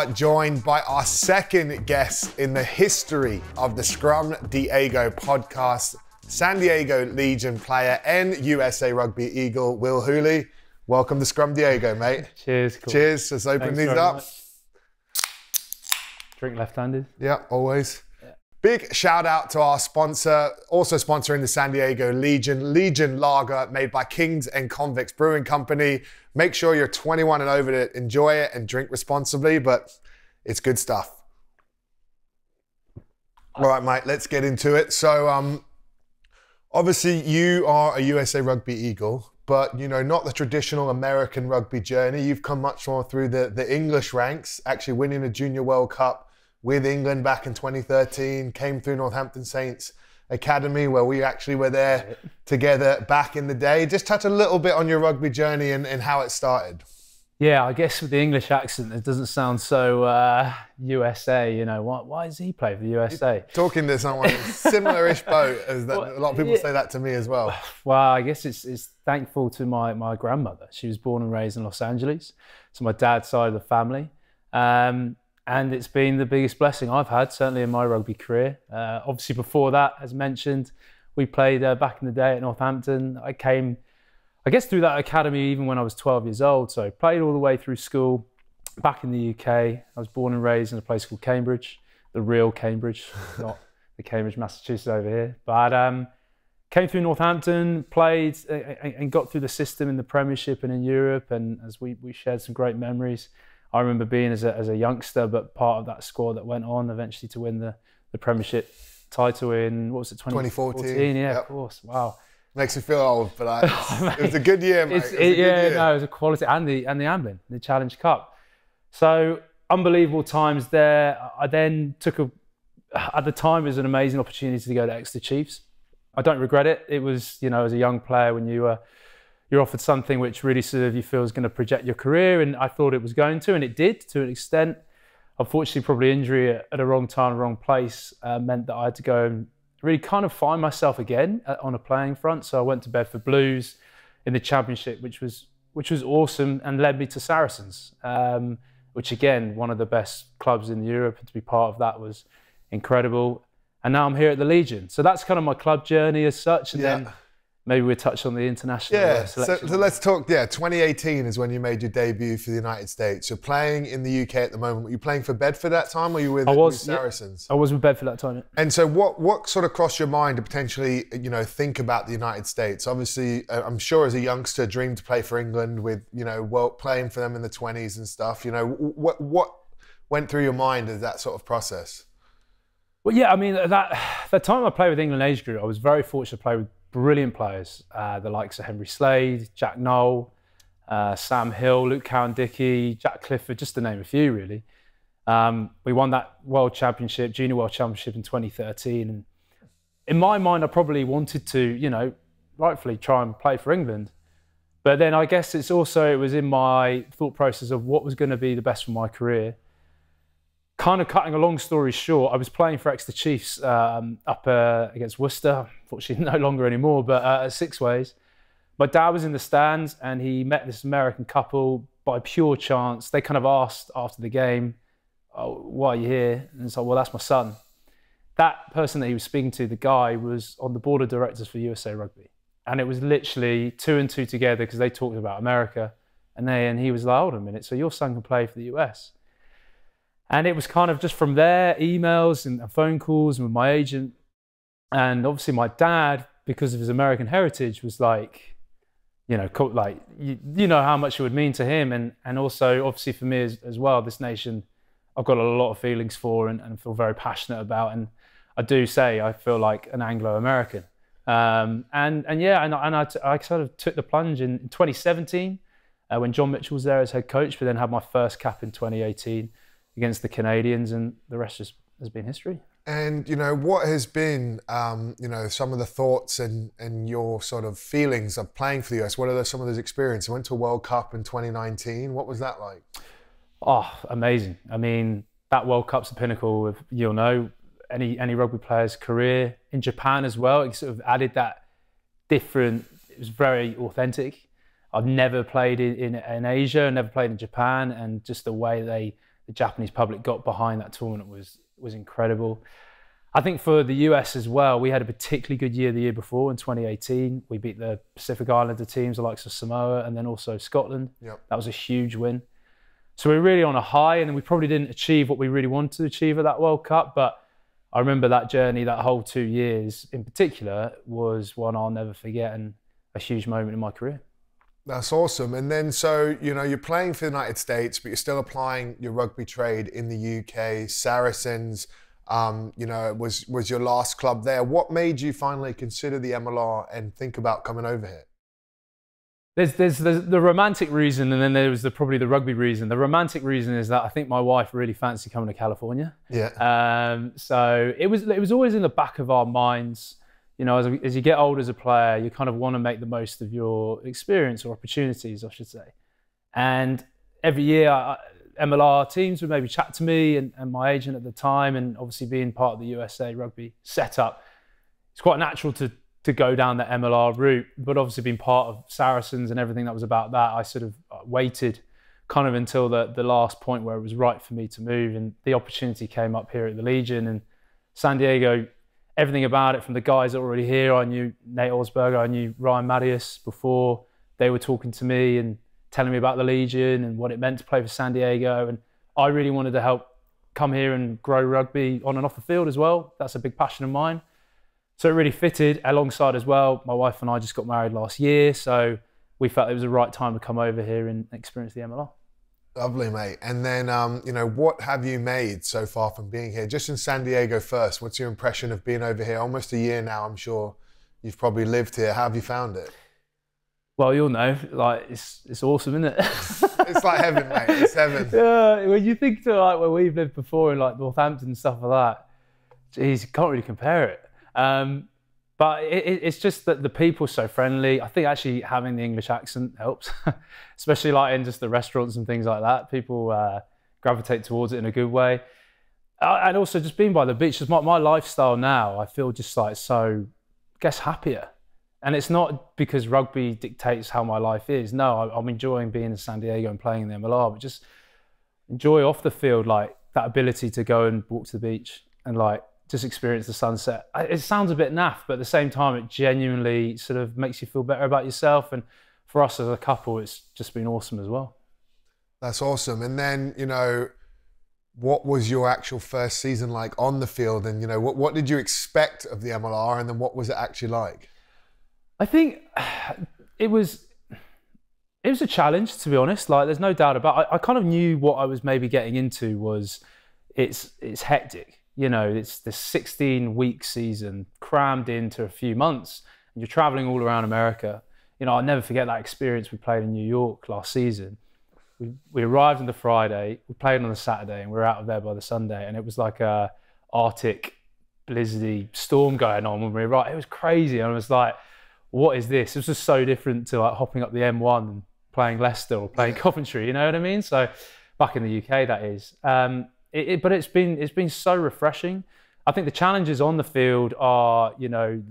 are joined by our second guest in the history of the Scrum Diego podcast, San Diego Legion player and USA Rugby Eagle, Will Hooley. Welcome to Scrum Diego, mate. Cheers. Cool. Cheers. Let's open Thanks these up. Much. Drink left-handed. Yeah, always. Big shout out to our sponsor, also sponsoring the San Diego Legion, Legion Lager, made by Kings and Convicts Brewing Company. Make sure you're 21 and over to enjoy it and drink responsibly, but it's good stuff. All right, mate, let's get into it. So, um, obviously, you are a USA Rugby Eagle, but you know, not the traditional American rugby journey. You've come much more through the, the English ranks, actually winning a Junior World Cup with England back in 2013, came through Northampton Saints academy where we actually were there together back in the day. Just touch a little bit on your rugby journey and, and, how it started. Yeah, I guess with the English accent, it doesn't sound so uh, USA. You know, why, why, does he play for the USA? You're talking to someone similar-ish boat as that, well, a lot of people yeah. say that to me as well. Well, I guess it's, it's thankful to my my grandmother. She was born and raised in Los Angeles, so my dad's side of the family. Um, and it's been the biggest blessing I've had, certainly in my rugby career. Uh, obviously, before that, as mentioned, we played uh, back in the day at Northampton. I came, I guess, through that academy even when I was 12 years old. So I played all the way through school back in the UK. I was born and raised in a place called Cambridge, the real Cambridge, not the Cambridge, Massachusetts over here. But um, came through Northampton, played and got through the system in the Premiership and in Europe. And as we, we shared some great memories I remember being as a, as a youngster, but part of that squad that went on eventually to win the, the Premiership title in, what was it, 2014? 2014 yeah, yep. of course. Wow. Makes me feel old, but I, oh, it was a good year, mate. It, it, yeah, year. no, it was a quality, and the, and the Amblin, the Challenge Cup. So unbelievable times there. I then took a, at the time, it was an amazing opportunity to go to Exeter Chiefs. I don't regret it. It was, you know, as a young player when you were, you're offered something which really sort of you feel is going to project your career. And I thought it was going to, and it did to an extent. Unfortunately, probably injury at, a wrong time, wrong place uh, meant that I had to go and really kind of find myself again uh, on a playing front. So I went to Bedford Blues in the Championship, which was which was awesome and led me to Saracens, um, which again one of the best clubs in Europe, and to be part of that was incredible. And now I'm here at the Legion, so that's kind of my club journey as such. And yeah. then maybe we touch on the international uh, yeah, selection. So, so let's talk. Yeah, 2018 is when you made your debut for the United States. You're playing in the UK at the moment. Were you playing for Bedford that time, or you with, I was, with Saracens? Yeah, I was with Bedford that time. And so, what what sort of crossed your mind to potentially, you know, think about the United States? Obviously, uh, I'm sure as a youngster, dreamed to play for England with, you know, well, playing for them in the 20s and stuff. You know, what what went through your mind as that sort of process? Well, yeah, I mean, that the time I played with England age group, I was very fortunate to play with brilliant players, uh, the likes of Henry Slade, Jack Noel, uh, Sam Hill, Luke Cowan Dickey, Jack Clifford, just to name a few, really. Um, we won that World Championship, Junior World Championship in 2013. And in my mind, I probably wanted to, you know, rightfully try and play for England. But then I guess it's also, it was in my thought process of what was going to be the best for my career kind of cutting a long story short, I was playing for Exeter Chiefs um, up uh, against Worcester. Unfortunately, no longer anymore, but uh, at Six Ways. My dad was in the stands and he met this American couple by pure chance. They kind of asked after the game, oh, why are you here? And it's like, well, that's my son. That person that he was speaking to, the guy, was on the board of directors for USA Rugby. And it was literally two and two together because they talked about America. And, they, and he was like, hold a minute, so your son can play for the US and it was kind of just from there, emails and phone calls and with my agent. And obviously, my dad, because of his American heritage, was like, you know, like you, you know how much it would mean to him, and and also obviously for me as, as well, this nation, I've got a lot of feelings for and, and feel very passionate about, and I do say I feel like an Anglo-American, um, and and yeah, and and I, sort of took the plunge in 2017 uh, when John Mitchell was there as head coach, but then had my first cap in 2018, against the Canadians, and the rest has, has been history. And you know what has been, um, you know, some of the thoughts and and your sort of feelings of playing for the US. What are those, some of those experiences? I went to a World Cup in 2019. What was that like? Oh, amazing! I mean, that World Cup's the pinnacle of you'll know any any rugby player's career in Japan as well. It sort of added that different. It was very authentic. I've never played in, in, in Asia, never played in Japan, and just the way they the Japanese public got behind that tournament was was incredible. I think for the US as well, we had a particularly good year the year before in 2018. We beat the Pacific Islander teams, the likes of Samoa, and then also Scotland. Yep. That was a huge win. So we were really on a high, and then we probably didn't achieve what we really wanted to achieve at that World Cup. But I remember that journey, that whole two years in particular, was one I'll never forget and a huge moment in my career. That's awesome. And then, so, you know, you're playing for the United States, but you're still applying your rugby trade in the UK. Saracens, um, you know, was, was your last club there. What made you finally consider the MLR and think about coming over here? There's, there's the, the romantic reason, and then there was the, probably the rugby reason. The romantic reason is that I think my wife really fancied coming to California. Yeah. Um, so it was, it was always in the back of our minds you know, as, as you get old as a player, you kind of want to make the most of your experience or opportunities, I should say. And every year, I, MLR teams would maybe chat to me and, and my agent at the time, and obviously being part of the USA Rugby setup, it's quite natural to to go down the MLR route. But obviously, being part of Saracens and everything that was about that, I sort of uh, waited kind of until the, the last point where it was right for me to move. And the opportunity came up here at the Legion. And San Diego everything about it from the guys that were already here. I knew Nate Osberger, I knew Ryan Mattias before they were talking to me and telling me about the Legion and what it meant to play for San Diego. And I really wanted to help come here and grow rugby on and off the field as well. That's a big passion of mine. So it really fitted alongside as well. My wife and I just got married last year, so we felt it was the right time to come over here and experience the MLR. Lovely, mate. And then, um, you know, what have you made so far from being here? Just in San Diego first, what's your impression of being over here? Almost a year now, I'm sure you've probably lived here. How have you found it? Well, you'll know. Like, it's, it's awesome, isn't it? it's like heaven, mate. It's heaven. Yeah, when you think to like where we've lived before in like Northampton and stuff like that, geez, you can't really compare it. Um, but it, it's just that the people so friendly. I think actually having the English accent helps, especially like in just the restaurants and things like that. People uh, gravitate towards it in a good way. Uh, and also just being by the beach is my, my lifestyle now. I feel just like so, I guess happier. And it's not because rugby dictates how my life is. No, I, I'm enjoying being in San Diego and playing in the MLR, but just enjoy off the field like that ability to go and walk to the beach and like just experience the sunset. It sounds a bit naff, but at the same time, it genuinely sort of makes you feel better about yourself. And for us as a couple, it's just been awesome as well. That's awesome. And then, you know, what was your actual first season like on the field? And, you know, what, what did you expect of the MLR? And then what was it actually like? I think it was. It was a challenge, to be honest. Like, there's no doubt about. It. I, I kind of knew what I was maybe getting into was, it's it's hectic you know, it's the 16 week season crammed into a few months, and you're traveling all around America. You know, I'll never forget that experience we played in New York last season. We, we arrived on the Friday, we played on the Saturday, and we were out of there by the Sunday, and it was like a Arctic blizzardy storm going on when we arrived. It was crazy, and I was like, "What is this?" It was just so different to like hopping up the M1 and playing Leicester or playing Coventry. You know what I mean? So, back in the UK, that is. Um, it, it, but it's been it's been so refreshing. I think the challenges on the field are you know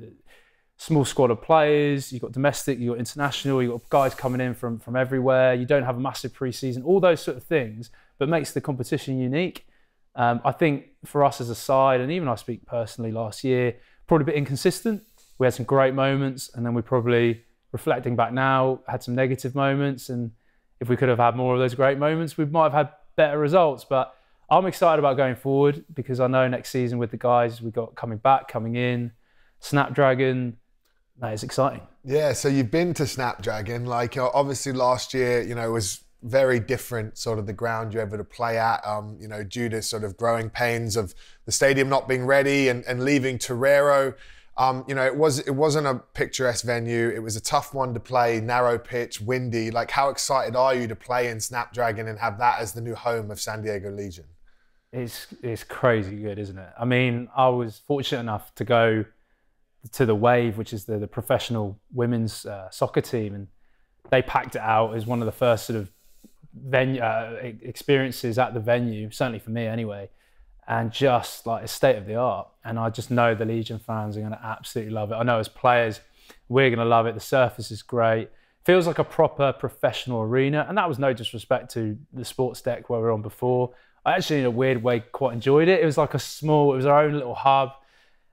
small squad of players. You've got domestic, you've got international, you've got guys coming in from from everywhere. You don't have a massive preseason, all those sort of things, but makes the competition unique. Um, I think for us as a side, and even I speak personally last year, probably a bit inconsistent. We had some great moments, and then we probably reflecting back now had some negative moments. And if we could have had more of those great moments, we might have had better results. But I'm excited about going forward because I know next season with the guys we got coming back, coming in, Snapdragon, that is exciting. Yeah, so you've been to Snapdragon. Like uh, obviously last year, you know, was very different sort of the ground you're able to play at, um, you know, due to sort of growing pains of the stadium not being ready and, and leaving Torero. Um, you know, it was it wasn't a picturesque venue. It was a tough one to play, narrow pitch, windy. Like, how excited are you to play in Snapdragon and have that as the new home of San Diego Legion? it's it's crazy good, isn't it? I mean, I was fortunate enough to go to the Wave, which is the, the professional women's uh, soccer team, and they packed it out as one of the first sort of venue uh, experiences at the venue, certainly for me anyway, and just like a state of the art. And I just know the Legion fans are going to absolutely love it. I know as players, we're going to love it. The surface is great. Feels like a proper professional arena, and that was no disrespect to the sports deck where we were on before. I actually, in a weird way, quite enjoyed it. It was like a small, it was our own little hub.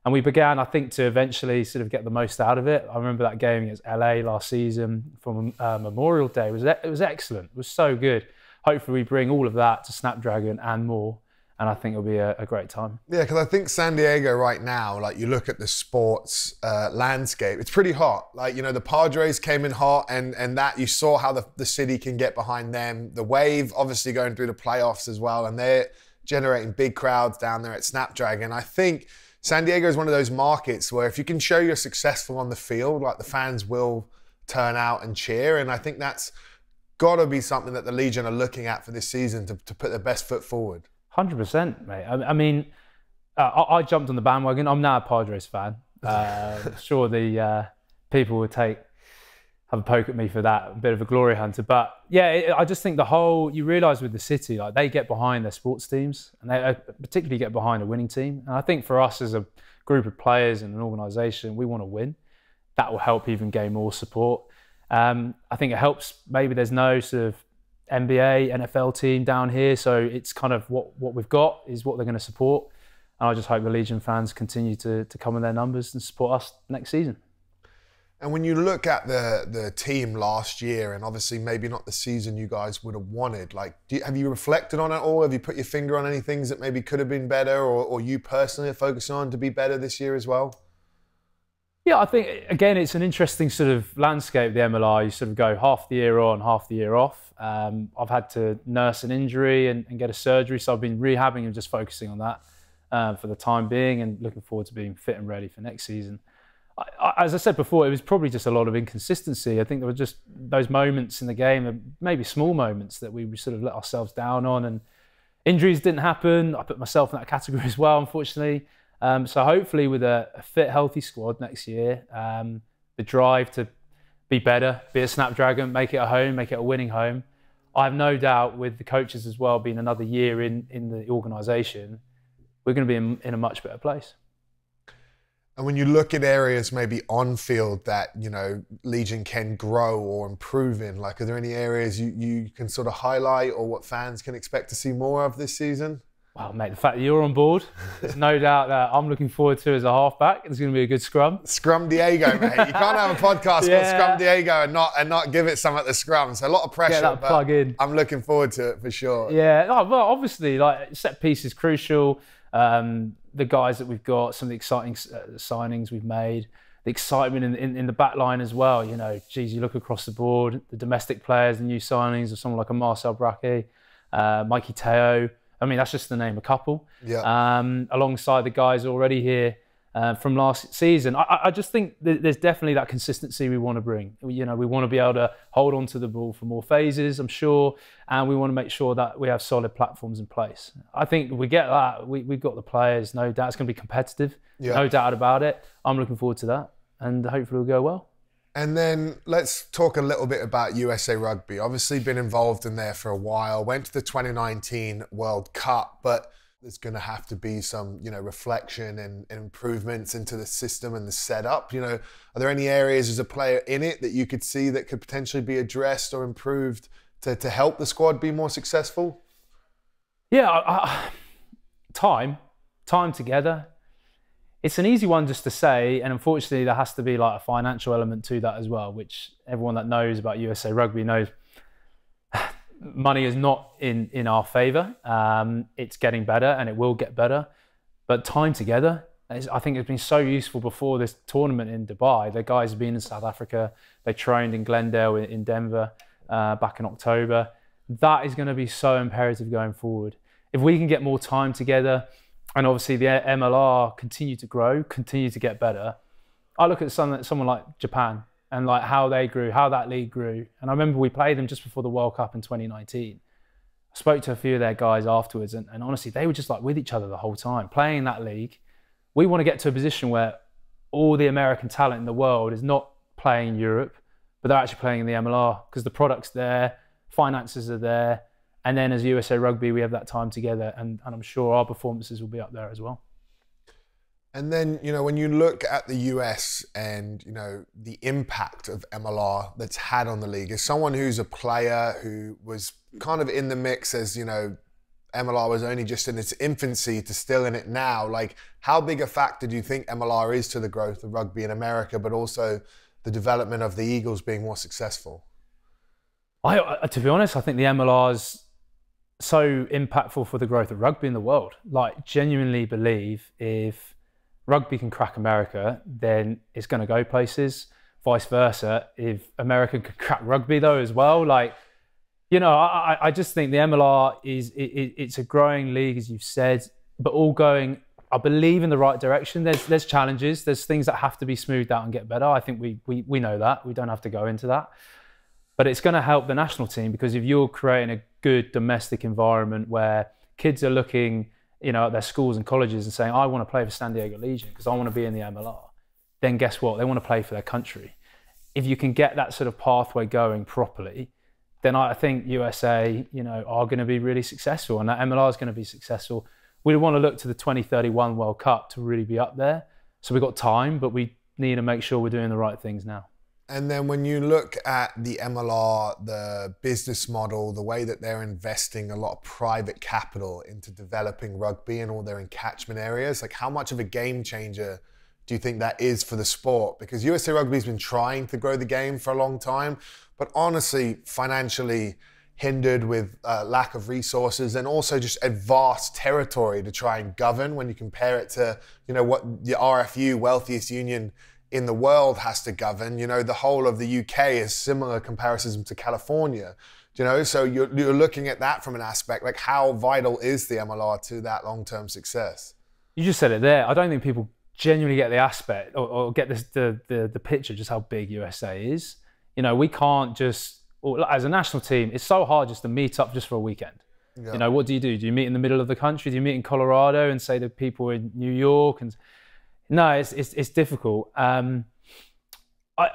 And we began, I think, to eventually sort of get the most out of it. I remember that game against LA last season from uh, Memorial Day. It was, it was excellent. It was so good. Hopefully, we bring all of that to Snapdragon and more and I think it'll be a, a great time. Yeah, because I think San Diego right now, like you look at the sports uh, landscape, it's pretty hot. Like you know, the Padres came in hot, and and that you saw how the, the city can get behind them. The Wave, obviously going through the playoffs as well, and they're generating big crowds down there at Snapdragon. I think San Diego is one of those markets where if you can show you're successful on the field, like the fans will turn out and cheer, and I think that's. Got to be something that the Legion are looking at for this season to, to put their best foot forward. Hundred percent, mate. I, I mean, uh, I, I, jumped on the bandwagon. I'm now a Padres fan. Uh, sure, the uh, people would take have a poke at me for that, a bit of a glory hunter. But yeah, it, I just think the whole you realise with the city, like they get behind their sports teams, and they uh, particularly get behind a winning team. And I think for us as a group of players and an organisation, we want to win. That will help even gain more support. Um, I think it helps. Maybe there's no sort of NBA, NFL team down here. So it's kind of what, what we've got is what they're going to support. And I just hope the Legion fans continue to, to come in their numbers and support us next season. And when you look at the the team last year, and obviously maybe not the season you guys would have wanted, like, you, have you reflected on it all? Have you put your finger on any things that maybe could have been better, or, or you personally are focusing on to be better this year as well? Yeah, I think again it's an interesting sort of landscape. The MLR, you sort of go half the year on, half the year off. Um, I've had to nurse an injury and, and, get a surgery, so I've been rehabbing and just focusing on that uh, for the time being, and looking forward to being fit and ready for next season. I, I, as I said before, it was probably just a lot of inconsistency. I think there were just those moments in the game, uh, maybe small moments that we sort of let ourselves down on, and injuries didn't happen. I put myself in that category as well, unfortunately. Um, so hopefully, with a, a, fit, healthy squad next year, um, the drive to be better, be a Snapdragon, make it a home, make it a winning home. I have no doubt with the coaches as well being another year in in the organisation, we're going to be in, in a much better place. And when you look at areas maybe on field that you know Legion can grow or improve in, like are there any areas you, you can sort of highlight or what fans can expect to see more of this season? Well, mate, the fact that you're on board, there's no doubt that I'm looking forward to as a halfback. It's going to be a good scrum. Scrum Diego, mate. You can't have a podcast yeah. called Scrum Diego and not and not give it some at the scrum. So a lot of pressure. Get that plug in. I'm looking forward to it for sure. Yeah. Oh, well, obviously, like set piece is crucial. Um, the guys that we've got, some of the exciting uh, signings we've made, the excitement in, in, in, the back line as well. You know, geez, you look across the board, the domestic players, the new signings of someone like a Marcel Brackey, uh, Mikey Teo I mean, that's just the name a couple. Yeah. Um, alongside the guys already here uh, from last season, I, I just think there's definitely that consistency we want to bring. You know, we want to be able to hold on to the ball for more phases, I'm sure, and we want to make sure that we have solid platforms in place. I think we get that. We, have got the players, no doubt. It's going to be competitive, yeah. no doubt about it. I'm looking forward to that, and hopefully it'll go well. And then let's talk a little bit about USA Rugby. Obviously, been involved in there for a while. Went to the 2019 World Cup, but there's going to have to be some, you know, reflection and, and, improvements into the system and the setup. You know, are there any areas as a player in it that you could see that could potentially be addressed or improved to, to help the squad be more successful? Yeah, time, time together, it's an easy one just to say, and unfortunately, there has to be like a financial element to that as well, which everyone that knows about USA Rugby knows. Money is not in in our favour. Um, it's getting better, and it will get better. But time together, I think, has been so useful before this tournament in Dubai. The guys have been in South Africa. They trained in Glendale, in Denver, uh, back in October. That is going to be so imperative going forward. If we can get more time together and obviously the MLR continued to grow, continued to get better. I look at some, someone like Japan and like how they grew, how that league grew. And I remember we played them just before the World Cup in 2019. I spoke to a few of their guys afterwards, and, and honestly, they were just like with each other the whole time, playing that league. We want to get to a position where all the American talent in the world is not playing Europe, but they're actually playing in the MLR because the product's there, finances are there, and then as USA Rugby, we have that time together, and, and I'm sure our performances will be up there as well. And then, you know, when you look at the US and, you know, the impact of MLR that's had on the league, as someone who's a player who was kind of in the mix as, you know, MLR was only just in its infancy to still in it now, like how big a factor do you think MLR is to the growth of rugby in America, but also the development of the Eagles being more successful? I, to be honest, I think the MLR's so impactful for the growth of rugby in the world. Like, genuinely believe if rugby can crack America, then it's going to go places. Vice versa, if America can crack rugby though as well, like, you know, I, I just think the MLR is it, it's a growing league, as you've said, but all going. I believe in the right direction. There's there's challenges. There's things that have to be smoothed out and get better. I think we we we know that. We don't have to go into that. But it's going to help the national team because if you're creating a good domestic environment where kids are looking, you know, at their schools and colleges and saying, I want to play for San Diego Legion because I want to be in the MLR, then guess what? They want to play for their country. If you can get that sort of pathway going properly, then I think USA, you know, are going to be really successful and that MLR is going to be successful. We want to look to the 2031 World Cup to really be up there. So we've got time, but we need to make sure we're doing the right things now. And then when you look at the MLR, the business model, the way that they're investing a lot of private capital into developing rugby and all their catchment areas, like how much of a game changer do you think that is for the sport? Because USA Rugby's been trying to grow the game for a long time, but honestly, financially hindered with uh, lack of resources and also just a vast territory to try and govern when you compare it to, you know, what the RFU, wealthiest union in the world has to govern. You know, the whole of the UK is similar comparison to California. You know, so you're, you're looking at that from an aspect like how vital is the MLR to that long term success? You just said it there. I don't think people genuinely get the aspect or, or get this, the, the, the picture just how big USA is. You know, we can't just, as a national team, it's so hard just to meet up just for a weekend. Yeah. You know, what do you do? Do you meet in the middle of the country? Do you meet in Colorado and say to people in New York and no, it's it's, it's difficult. Um, I,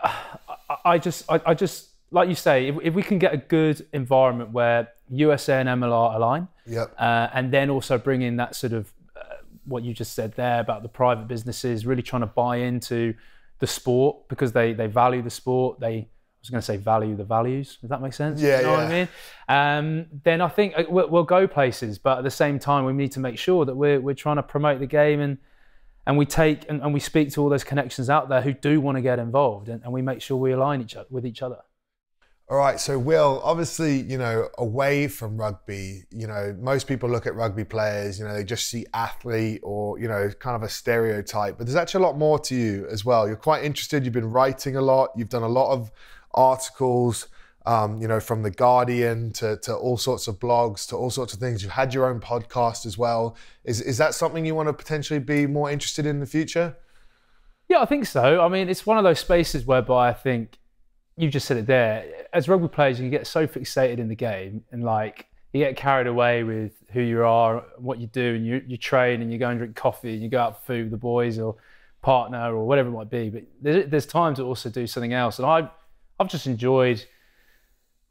I, I just I, I, just like you say, if, if, we can get a good environment where USA and MLR align, yep. Uh, and then also bring in that sort of uh, what you just said there about the private businesses really trying to buy into the sport because they they value the sport. They I was going to say value the values. Does that make sense? Yeah, you know yeah. what I mean? Um, then I think uh, we'll, we'll, go places, but at the same time, we need to make sure that we're we're trying to promote the game and and we take and, and, we speak to all those connections out there who do want to get involved and, and we make sure we align each other, with each other all right so will obviously you know away from rugby you know most people look at rugby players you know they just see athlete or you know kind of a stereotype but there's actually a lot more to you as well you're quite interested you've been writing a lot you've done a lot of articles um, you know, from The Guardian to, to all sorts of blogs to all sorts of things. You've had your own podcast as well. Is, is that something you want to potentially be more interested in, in the future? Yeah, I think so. I mean, it's one of those spaces whereby I think you just said it there. As rugby players, you get so fixated in the game and like you get carried away with who you are, what you do, and you, you train and you go and drink coffee and you go out for food with the boys or partner or whatever it might be. But there's, there's time to also do something else. And I, I've just enjoyed –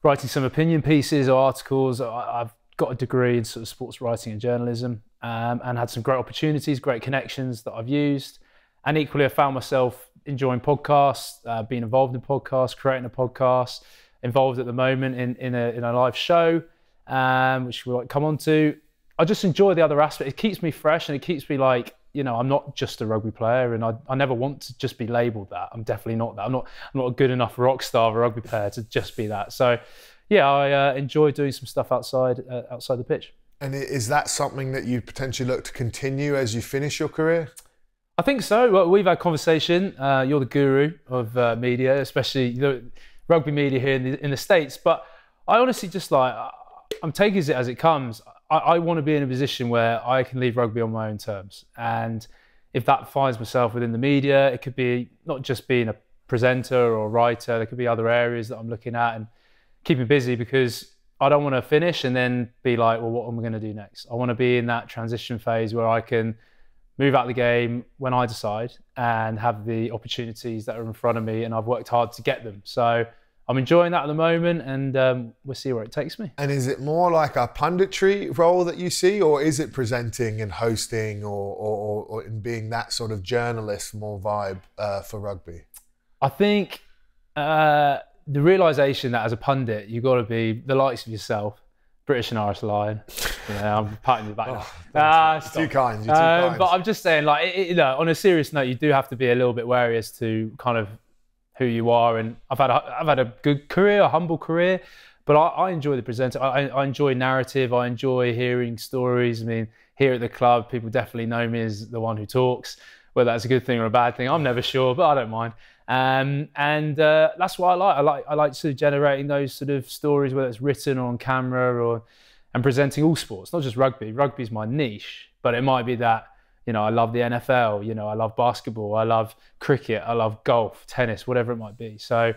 writing some opinion pieces or articles. I've got a degree in sort of sports writing and journalism um, and had some great opportunities, great connections that I've used. And equally, I found myself enjoying podcasts, uh, being involved in podcasts, creating a podcast, involved at the moment in, in, a, in a live show, um, which we'll come on to. I just enjoy the other aspect. It keeps me fresh and it keeps me like you know, I'm not just a rugby player, and I, I never want to just be labelled that. I'm definitely not that. I'm not I'm not a good enough rock star of a rugby player to just be that. So, yeah, I uh, enjoy doing some stuff outside uh, outside the pitch. And is that something that you potentially look to continue as you finish your career? I think so. Well, we've had conversation. Uh, you're the guru of uh, media, especially the rugby media here in the, in the states. But I honestly just like I'm taking it as it comes. I, I want to be in a position where I can leave rugby on my own terms. And if that finds myself within the media, it could be not just being a presenter or writer, there could be other areas that I'm looking at and keeping busy because I don't want to finish and then be like, well, what am I going to do next? I want to be in that transition phase where I can move out the game when I decide and have the opportunities that are in front of me and I've worked hard to get them. So I'm enjoying that at the moment, and um, we'll see where it takes me. And is it more like a punditry role that you see, or is it presenting and hosting, or or, or, or being that sort of journalist more vibe uh, for rugby? I think uh, the realization that as a pundit, you've got to be the likes of yourself. British and Irish Lion. Yeah, I'm patting you back. oh, ah, uh, too kind. You're too um, kind. But I'm just saying, like, it, it, you know, on a serious note, you do have to be a little bit wary as to kind of who you are. And I've had a, I've had a good career, a humble career, but I, I enjoy the presenter. I, I, enjoy narrative. I enjoy hearing stories. I mean, here at the club, people definitely know me as the one who talks. Whether that's a good thing or a bad thing, I'm never sure, but I don't mind. Um, and uh, that's what I like. I like I like sort of generating those sort of stories, whether it's written or on camera or and presenting all sports, not just rugby. Rugby's my niche, but it might be that you know, I love the NFL, you know, I love basketball, I love cricket, I love golf, tennis, whatever it might be. So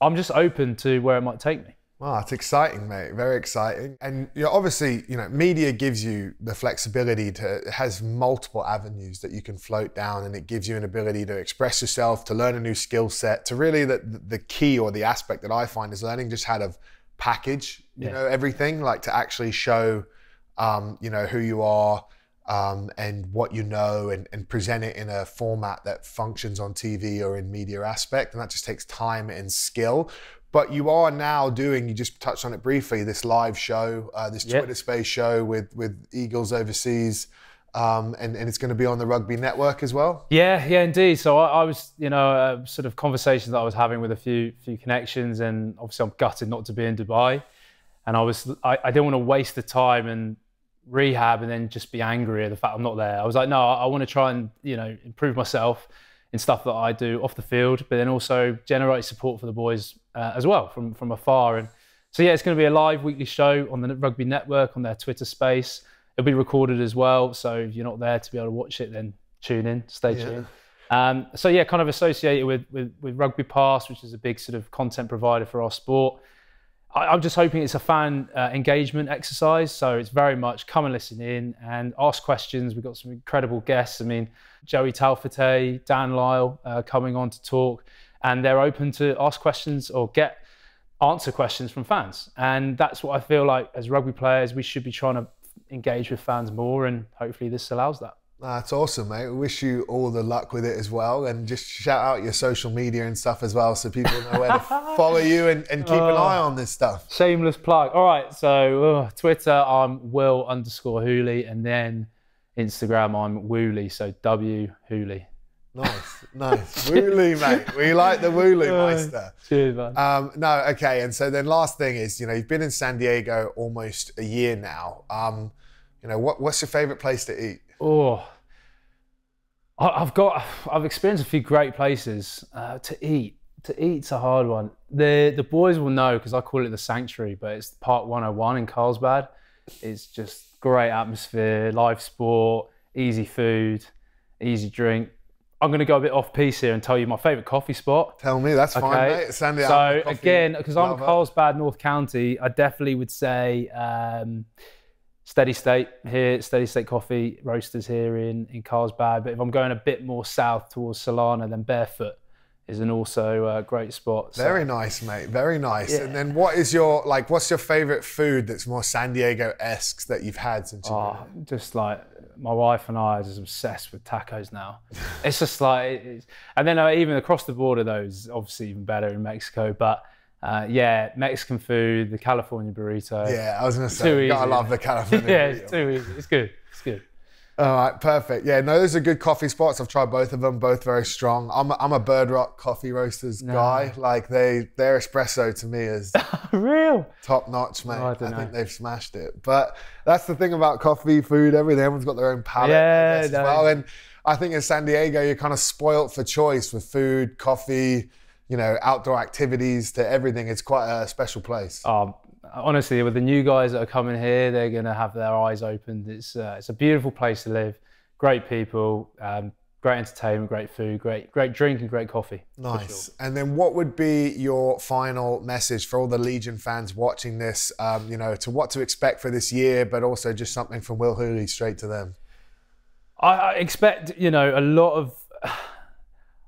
I'm just open to where it might take me. Wow, it's exciting, mate. Very exciting. And you know, obviously, you know, media gives you the flexibility to has multiple avenues that you can float down, and it gives you an ability to express yourself, to learn a new skill set, to really the the key or the aspect that I find is learning just how to package, you yeah. know, everything, like to actually show, um, you know, who you are, um, and what you know and, and, present it in a format that functions on TV or in media aspect. And that just takes time and skill. But you are now doing, you just touched on it briefly, this live show, uh, this yep. Twitter space show with, with Eagles Overseas. Um, and, and, it's going to be on the Rugby Network as well. Yeah, yeah, indeed. So I, I was, you know, uh, sort of conversations that I was having with a few few connections, and obviously I'm gutted not to be in Dubai, and I was, I, I didn't want to waste the time and rehab and then just be angry at the fact I'm not there. I was like, no, I, I want to try and you know improve myself in stuff that I do off the field, but then also generate support for the boys uh, as well from from afar. And so yeah, it's going to be a live weekly show on the Rugby Network on their Twitter space. It'll be recorded as well, so if you're not there to be able to watch it, then tune in, stay yeah. tuned. Um, so yeah, kind of associated with, with with Rugby Pass, which is a big sort of content provider for our sport. I, am just hoping it's a fan uh, engagement exercise. So it's very much come and listen in and ask questions. We've got some incredible guests. I mean, Joey Talfate, Dan Lyle uh, coming on to talk, and they're open to ask questions or get answer questions from fans. And that's what I feel like as rugby players, we should be trying to engage with fans more. And hopefully, this allows that. That's awesome, mate. wish you all the luck with it as well. And just shout out your social media and stuff as well so people know where to follow you and, and keep uh, an oh. eye on this stuff. Shameless plug. All right, so uh, Twitter, I'm Will underscore Hooley. And then Instagram, I'm Wooly, So W Hooley. Nice, nice. Woolly, mate. We like the Woolly oh, Meister. Cheers, man. Um, no, okay. And so then last thing is, you know, you've been in San Diego almost a year now. Um, you know, what, what's your favorite place to eat? oh, I've got, I've experienced a few great places uh, to eat. To eat's a hard one. The the boys will know because I call it the sanctuary, but it's Park 101 in Carlsbad. It's just great atmosphere, live sport, easy food, easy drink. I'm going to go a bit off piece here and tell you my favourite coffee spot. Tell me, that's okay. fine, mate. Send it so again, because I'm Carlsbad, North County, I definitely would say um, steady state here, steady state coffee roasters here in, in Carlsbad. But if I'm going a bit more south towards Solana, then Barefoot is an also uh, great spot. So. Very nice, mate. Very nice. Yeah. And then what is your like? What's your favorite food that's more San Diego esque that you've had since? Oh, you ah, just like my wife and I are just obsessed with tacos now. it's just like, it's, and then uh, even across the border, those obviously even better in Mexico, but. Uh, yeah, Mexican food, the California burrito. Yeah, I was gonna say, Gotta love the California. yeah, burrito. it's too easy. It's good. It's good. All right, perfect. Yeah, no, those are good coffee spots. I've tried both of them, both very strong. I'm a, I'm a Bird Rock coffee roasters no. guy. Like they, their espresso to me is real top notch, mate. Oh, I, I think they've smashed it. But that's the thing about coffee, food, everything. Everyone's got their own palate. Yeah, as well. And I think in San Diego, you're kind of spoilt for choice with food, coffee you know outdoor activities to everything. It's quite a special place. Um, honestly, with the new guys that are coming here, they're going to have their eyes opened. It's uh, it's a beautiful place to live. Great people, um, great entertainment, great food, great great drink, and great coffee. Nice. Sure. And then, what would be your final message for all the Legion fans watching this? Um, you know, to what to expect for this year, but also just something from Will Hooley straight to them. I expect you know a lot of.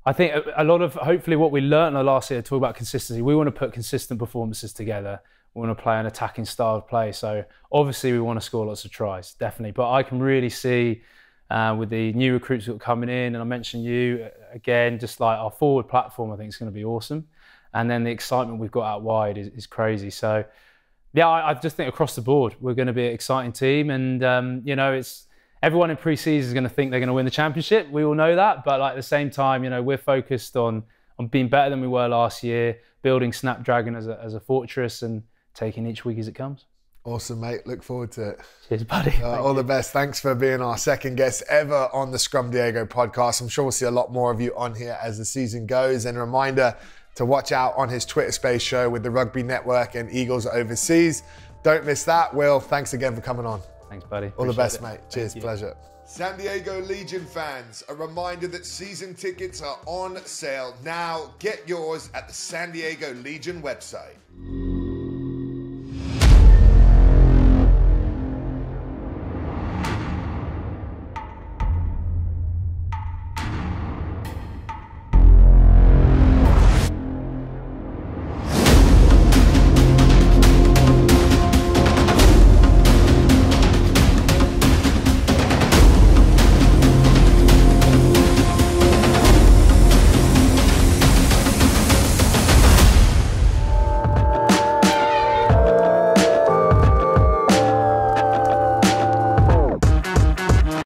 I think a, lot of hopefully what we learned in the last year, talk about consistency. We want to put consistent performances together. We want to play an attacking style of play. So obviously we want to score lots of tries, definitely. But I can really see uh, with the new recruits that are coming in, and I mentioned you uh, again, just like our forward platform, I think is going to be awesome. And then the excitement we've got out wide is, is crazy. So yeah, I, I, just think across the board we're going to be an exciting team, and um, you know it's everyone in preseason is going to think they're going to win the championship. We all know that, but like at the same time, you know, we're focused on on being better than we were last year, building Snapdragon as a, as a fortress, and taking each week as it comes. Awesome, mate. Look forward to it. Cheers, buddy. Uh, all the best. Thanks for being our second guest ever on the Scrum Diego podcast. I'm sure we'll see a lot more of you on here as the season goes. And a reminder to watch out on his Twitter Space show with the Rugby Network and Eagles Overseas. Don't miss that. Will, thanks again for coming on. Thanks, buddy. All Appreciate the best, it. mate. Cheers. Pleasure. San Diego Legion fans, a reminder that season tickets are on sale now. Get yours at the San Diego Legion website.